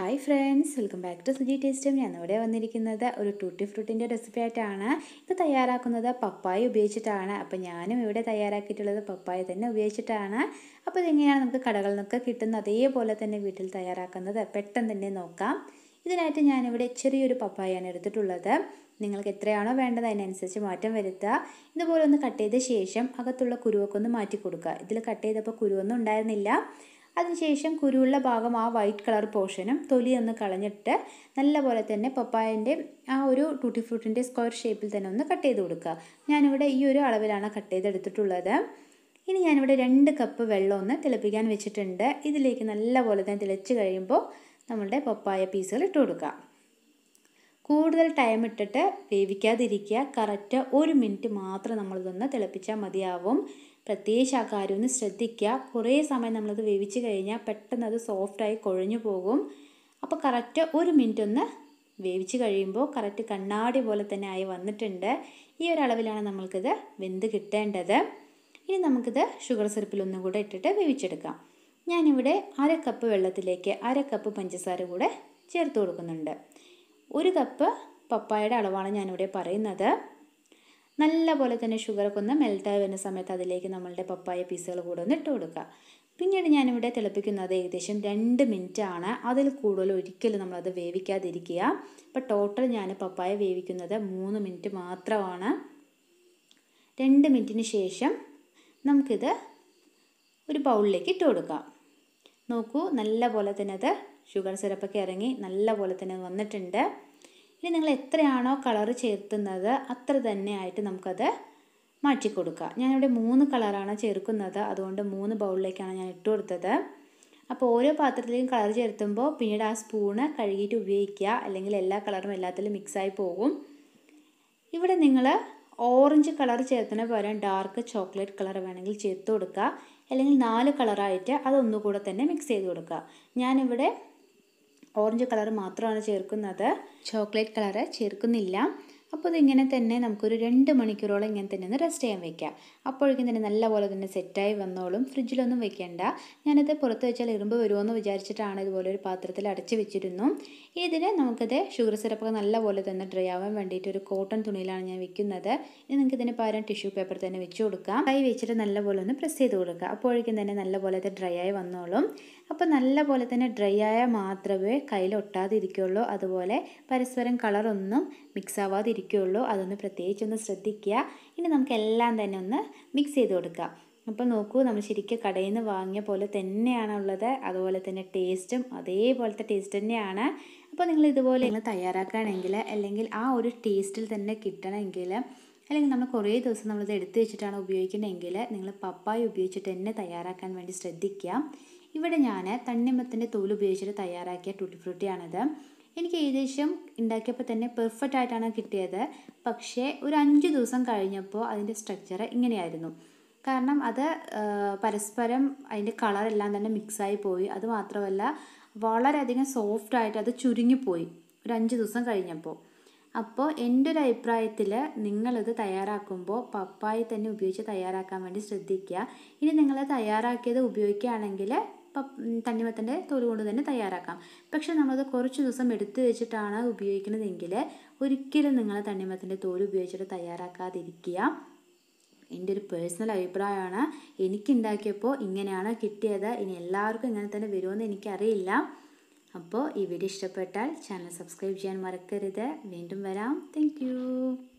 hi friends welcome back to Suji ടേസ്റ്റും ഞാൻ ഇവിടെ വന്നിരിക്കുന്നത് ഒരു ടൂട്ടി ഫ്രൂട്ടിൻ്റെ റെസിപ്പി ആയിട്ടാണ് ഇത് തയ്യാറാക്കുന്നത് പപ്പായ ഉപയോഗിച്ചിട്ടാണ് അപ്പോൾ ഞാനും ഇവിടെ തയ്യാറാക്കിയിട്ടുള്ളത് പപ്പായ തന്നെ ഉപയോഗിച്ചിട്ടാണ് അപ്പോൾ ഇതെങ്ങനെയാണ് നമുക്ക് കടകളിൽ നിന്നൊക്കെ കിട്ടുന്ന അതേപോലെ തന്നെ വീട്ടിൽ തയ്യാറാക്കുന്നത് പെട്ടെന്ന് തന്നെ നോക്കാം ഇതിനായിട്ട് ഞാനിവിടെ ചെറിയൊരു പപ്പായാണ് എടുത്തിട്ടുള്ളത് നിങ്ങൾക്ക് എത്രയാണോ വേണ്ടത് അതിനനുസരിച്ച് മാറ്റം വരുത്തുക ഇതുപോലെ ഒന്ന് കട്ട് ചെയ്ത ശേഷം അകത്തുള്ള കുരുവൊക്കെ ഒന്ന് മാറ്റി കൊടുക്കുക ഇതിൽ കട്ട് ചെയ്തപ്പോൾ കുരുവൊന്നും ഉണ്ടായിരുന്നില്ല അതിനുശേഷം കുരുവുള്ള ഭാഗം ആ വൈറ്റ് കളർ പോർഷനും തൊലി ഒന്ന് കളഞ്ഞിട്ട് നല്ലപോലെ തന്നെ പപ്പായൻ്റെ ആ ഒരു ടൂട്ടി ഫ്രൂട്ടിൻ്റെ സ്ക്വയർ ഷേപ്പിൽ തന്നെ ഒന്ന് കട്ട് ചെയ്ത് കൊടുക്കുക ഞാനിവിടെ ഈ ഒരു അളവിലാണ് കട്ട് ചെയ്തെടുത്തിട്ടുള്ളത് ഇനി ഞാനിവിടെ രണ്ട് കപ്പ് വെള്ളം ഒന്ന് തിളപ്പിക്കാൻ വെച്ചിട്ടുണ്ട് ഇതിലേക്ക് നല്ലപോലെ തന്നെ തിളച്ച് കഴിയുമ്പോൾ നമ്മളുടെ പപ്പായ പീസുകൾ ഇട്ട് കൊടുക്കുക കൂടുതൽ ടൈം ഇട്ടിട്ട് വേവിക്കാതിരിക്കുക കറക്റ്റ് ഒരു മിനിറ്റ് മാത്രം നമ്മളിതൊന്ന് തിളപ്പിച്ചാൽ മതിയാവും പ്രത്യേകിച്ച് ആ കാര്യമൊന്ന് ശ്രദ്ധിക്കുക കുറേ സമയം നമ്മളത് വേവിച്ച് കഴിഞ്ഞാൽ പെട്ടെന്ന് അത് സോഫ്റ്റായി കുഴഞ്ഞു പോകും അപ്പോൾ കറക്റ്റ് ഒരു മിനിറ്റ് ഒന്ന് വേവിച്ച് കഴിയുമ്പോൾ കറക്റ്റ് കണ്ണാടി പോലെ തന്നെ ആയി വന്നിട്ടുണ്ട് ഈ ഒരളവിലാണ് നമ്മൾക്കിത് വെന്ത് കിട്ടേണ്ടത് ഇനി നമുക്കിത് ഷുഗർ സിറപ്പിൽ ഒന്നും കൂടെ ഇട്ടിട്ട് വേവിച്ചെടുക്കാം ഞാനിവിടെ അര കപ്പ് വെള്ളത്തിലേക്ക് അര കപ്പ് പഞ്ചസാര കൂടെ ചേർത്ത് കൊടുക്കുന്നുണ്ട് ഒരു കപ്പ് പപ്പായയുടെ അളവാണ് ഞാനിവിടെ പറയുന്നത് നല്ല പോലെ തന്നെ ഷുഗറൊക്കെ ഒന്ന് മെൽട്ടായി വരുന്ന സമയത്ത് അതിലേക്ക് നമ്മളുടെ പപ്പായ പീസുകൾ കൂടെ ഒന്ന് ഇട്ട് കൊടുക്കുക പിന്നീട് ഞാനിവിടെ തിളപ്പിക്കുന്നത് ഏകദേശം രണ്ട് മിനിറ്റ് ആണ് അതിൽ കൂടുതൽ ഒരിക്കലും നമ്മളത് വേവിക്കാതിരിക്കുക അപ്പോൾ ടോട്ടൽ ഞാൻ പപ്പായ വേവിക്കുന്നത് മൂന്ന് മിനിറ്റ് മാത്രമാണ് രണ്ട് മിനിറ്റിന് ശേഷം നമുക്കിത് ഒരു ബൗളിലേക്ക് ഇട്ട് കൊടുക്കാം നോക്കൂ നല്ല പോലെ തന്നെ അത് ഷുഗർ സിറപ്പൊക്കെ ഇറങ്ങി നല്ല പോലെ തന്നെ വന്നിട്ടുണ്ട് ഇനി നിങ്ങൾ എത്രയാണോ കളർ ചേർത്തുന്നത് അത്ര തന്നെ ആയിട്ട് നമുക്കത് മാറ്റി കൊടുക്കുക ഞാനിവിടെ മൂന്ന് കളറാണ് ചേർക്കുന്നത് അതുകൊണ്ട് മൂന്ന് ബൗളിലേക്കാണ് ഞാൻ ഇട്ട് കൊടുത്തത് അപ്പോൾ ഓരോ പാത്രത്തിലേക്കും കളർ ചേർത്തുമ്പോൾ പിന്നീട് ആ സ്പൂണ് കഴുകിയിട്ട് ഉപയോഗിക്കുക അല്ലെങ്കിൽ എല്ലാ കളറും എല്ലാത്തിലും മിക്സായി പോകും ഇവിടെ നിങ്ങൾ ഓറഞ്ച് കളർ ചേർത്തിന് പകരം ഡാർക്ക് ചോക്ലേറ്റ് കളർ വേണമെങ്കിൽ ചേർത്ത് കൊടുക്കുക അല്ലെങ്കിൽ നാല് കളറായിട്ട് അതൊന്നുകൂടെ തന്നെ മിക്സ് ചെയ്ത് കൊടുക്കുക ഞാനിവിടെ ഓറഞ്ച് കളർ മാത്രമാണ് ചേർക്കുന്നത് ചോക്ലേറ്റ് കളർ ചേർക്കുന്നില്ല അപ്പോൾ ഇതിങ്ങനെ തന്നെ നമുക്കൊരു രണ്ട് മണിക്കൂറോളം ഇങ്ങനെ തന്നെ ഒന്ന് റെസ്റ്റ് ചെയ്യാൻ വെക്കാം അപ്പോഴേക്കും തന്നെ നല്ലപോലെ തന്നെ സെറ്റായി വന്നോളും ഫ്രിഡ്ജിലൊന്നും വെക്കേണ്ട ഞാനത് പുറത്ത് വെച്ചാൽ ഇരുമ്പ് വരുമോ വിചാരിച്ചിട്ടാണ് ഇതുപോലെ ഒരു പാത്രത്തിൽ അടച്ച് വെച്ചിരുന്നു ഇതിന് നമുക്കത് ഷുഗർ സിറപ്പൊക്കെ നല്ലപോലെ തന്നെ ഡ്രൈ ആവാൻ വേണ്ടിയിട്ട് ഒരു കോട്ടൺ തുണിയിലാണ് ഞാൻ വെക്കുന്നത് ഇനി നിങ്ങൾക്ക് ഇതിന് പകരം ടിഷ്യൂ പേപ്പർ തന്നെ വെച്ച് കൊടുക്കാം കൈ വെച്ചിട്ട് നല്ലപോലെ ഒന്ന് പ്രസ് ചെയ്ത് കൊടുക്കുക അപ്പോഴേക്കും തന്നെ നല്ലപോലെ അത് ഡ്രൈ ആയി വന്നോളും അപ്പോൾ നല്ലപോലെ തന്നെ ഡ്രൈ ആയാൽ മാത്രമേ കയ്യിൽ ഒട്ടാതിരിക്കുള്ളൂ അതുപോലെ പരസ്പരം കളറൊന്നും മിക്സ് ആവാതിരിക്കും ഇരിക്കുകയുള്ളൂ അതൊന്ന് ഒന്ന് ശ്രദ്ധിക്കുക ഇനി നമുക്കെല്ലാം തന്നെ ഒന്ന് മിക്സ് ചെയ്ത് കൊടുക്കാം അപ്പോൾ നോക്കൂ നമ്മൾ ശരിക്കും കടയിൽ നിന്ന് വാങ്ങിയ പോലെ തന്നെയാണുള്ളത് അതുപോലെ തന്നെ ടേസ്റ്റും അതേപോലത്തെ ടേസ്റ്റ് തന്നെയാണ് അപ്പോൾ നിങ്ങൾ ഇതുപോലെ നിങ്ങൾ തയ്യാറാക്കുകയാണെങ്കിൽ അല്ലെങ്കിൽ ആ ഒരു ടേസ്റ്റിൽ തന്നെ കിട്ടണമെങ്കിൽ അല്ലെങ്കിൽ നമ്മൾ കുറേ ദിവസം നമ്മളിത് എടുത്തു വെച്ചിട്ടാണ് ഉപയോഗിക്കുന്നതെങ്കിൽ നിങ്ങൾ പപ്പായ ഉപയോഗിച്ചിട്ട് തന്നെ തയ്യാറാക്കാൻ വേണ്ടി ശ്രദ്ധിക്കുക ഇവിടെ ഞാൻ തണ്ണിമത്തിൻ്റെ തോൽ ഉപയോഗിച്ചിട്ട് തയ്യാറാക്കിയ ടൂട്ടി ഫ്രൂട്ടിയാണിത് എനിക്ക് ഏകദേശം ഉണ്ടാക്കിയപ്പോൾ തന്നെ പെർഫെക്റ്റ് ആയിട്ടാണ് കിട്ടിയത് പക്ഷേ ഒരു അഞ്ച് ദിവസം കഴിഞ്ഞപ്പോൾ അതിൻ്റെ സ്ട്രക്ചർ ഇങ്ങനെയായിരുന്നു കാരണം അത് പരസ്പരം അതിൻ്റെ കളറെല്ലാം തന്നെ മിക്സായി പോയി അത് മാത്രമല്ല വളരെയധികം സോഫ്റ്റായിട്ട് അത് ചുരുങ്ങിപ്പോയി ഒരു അഞ്ച് ദിവസം കഴിഞ്ഞപ്പോൾ അപ്പോൾ എൻ്റെ ഒരു അഭിപ്രായത്തിൽ നിങ്ങളിത് തയ്യാറാക്കുമ്പോൾ പപ്പായി തന്നെ ഉപയോഗിച്ച് തയ്യാറാക്കാൻ വേണ്ടി ശ്രദ്ധിക്കുക ഇനി നിങ്ങൾ തയ്യാറാക്കിയത് ഉപയോഗിക്കുകയാണെങ്കിൽ തണ്ണിമത്തൻ്റെ തൊലി കൊണ്ട് തന്നെ തയ്യാറാക്കാം പക്ഷേ നമ്മളത് കുറച്ച് ദിവസം എടുത്തു വെച്ചിട്ടാണ് ഉപയോഗിക്കുന്നതെങ്കിൽ ഒരിക്കലും നിങ്ങൾ തണ്ണിമത്തൻ്റെ തോല് ഉപയോഗിച്ചിട്ട് തയ്യാറാക്കാതിരിക്കുക എൻ്റെ ഒരു പേഴ്സണൽ അഭിപ്രായമാണ് എനിക്കുണ്ടാക്കിയപ്പോൾ ഇങ്ങനെയാണ് കിട്ടിയത് ഇനി എല്ലാവർക്കും ഇങ്ങനെ തന്നെ വരുമെന്ന് എനിക്കറിയില്ല അപ്പോൾ ഈ വീഡിയോ ഇഷ്ടപ്പെട്ടാൽ ചാനൽ സബ്സ്ക്രൈബ് ചെയ്യാൻ മറക്കരുത് വീണ്ടും വരാം താങ്ക്